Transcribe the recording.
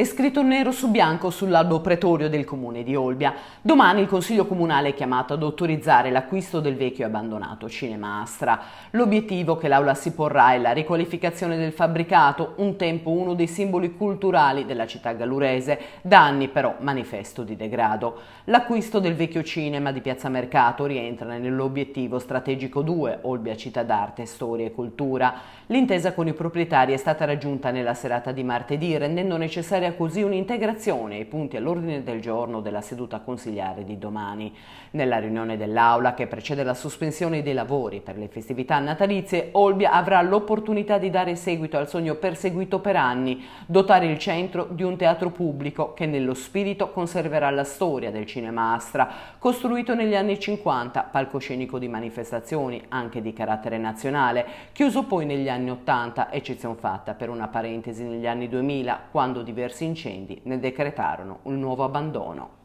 È scritto nero su bianco sull'albo pretorio del comune di Olbia. Domani il Consiglio Comunale è chiamato ad autorizzare l'acquisto del vecchio e abbandonato Cinema Astra. L'obiettivo che l'Aula si porrà è la riqualificazione del fabbricato, un tempo uno dei simboli culturali della città gallurese, da anni però manifesto di degrado. L'acquisto del vecchio cinema di Piazza Mercato rientra nell'obiettivo strategico 2, Olbia città d'arte, storia e cultura. L'intesa con i proprietari è stata raggiunta nella serata di martedì, rendendo necessaria avere così un'integrazione ai punti all'ordine del giorno della seduta consigliare di domani. Nella riunione dell'Aula che precede la sospensione dei lavori per le festività natalizie, Olbia avrà l'opportunità di dare seguito al sogno perseguito per anni, dotare il centro di un teatro pubblico che nello spirito conserverà la storia del cinema Astra, costruito negli anni 50, palcoscenico di manifestazioni anche di carattere nazionale, chiuso poi negli anni 80, eccezione fatta per una parentesi negli anni 2000, quando diversi diversi incendi ne decretarono un nuovo abbandono.